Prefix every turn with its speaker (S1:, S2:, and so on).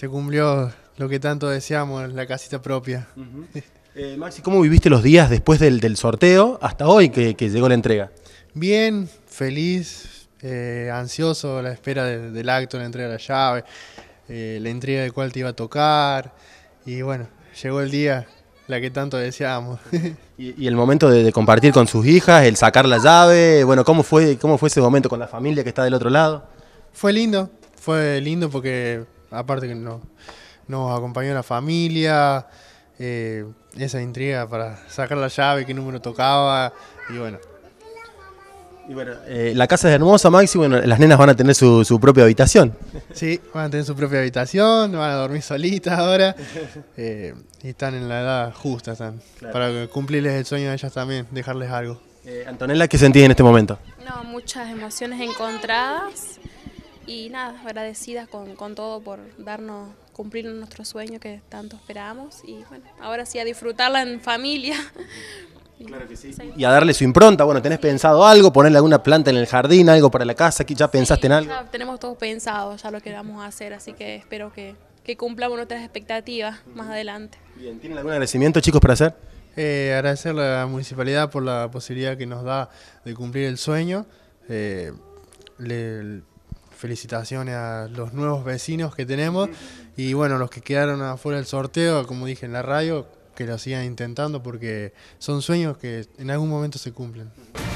S1: Se cumplió lo que tanto deseamos, la casita propia. Eh, Maxi, ¿cómo
S2: viviste los días después del, sorteo hasta hoy que, llegó la entrega?
S1: Bien, feliz, eh, ansioso a la espera del acto, la entrega de la llave, eh, la entrega de cual te iba a tocar. Y bueno, llegó el día, la que tanto deseamos
S2: y, el momento de, compartir con sus hijas, el sacar la llave, bueno, ¿cómo fue, ¿cómo fue ese momento con la familia que está del otro lado?
S1: Fue lindo, fue lindo porque aparte que no, nos acompañó la familia, eh, esa intriga para sacar la llave, qué número tocaba, y bueno. Y bueno, eh, la
S2: casa es hermosa, Maxi, bueno, las nenas van a tener su, propia habitación.
S1: Sí, van a tener su propia habitación, van a dormir solitas ahora, eh, y están en la edad justa, están, para cumplirles el sueño de ellas también, dejarles algo.
S3: Antonella,
S2: ¿qué sentís en este momento?
S3: No, muchas emociones encontradas, y nada, agradecidas con, todo por darnos, cumplir nuestro sueño que tanto esperábamos Y bueno, ahora sí a disfrutarla en familia. Claro que sí.
S2: Y a darle su impronta. Bueno, ¿tenés pensado algo? ¿Ponerle alguna planta en el jardín? ¿Algo para la casa? aquí ¿Ya pensaste en algo?
S3: Ya tenemos todo pensado, ya lo que vamos a hacer, así que espero que, que cumplamos nuestras expectativas más adelante. Bien, ¿tienen algún agradecimiento,
S2: chicos, para hacer?
S1: Eh, agradecer a la municipalidad por la posibilidad que nos da de cumplir el sueño. Eh, felicitaciones a los nuevos vecinos que tenemos y bueno, los que quedaron afuera del sorteo, como dije en la radio, que lo sigan intentando porque son sueños que en algún momento se cumplen.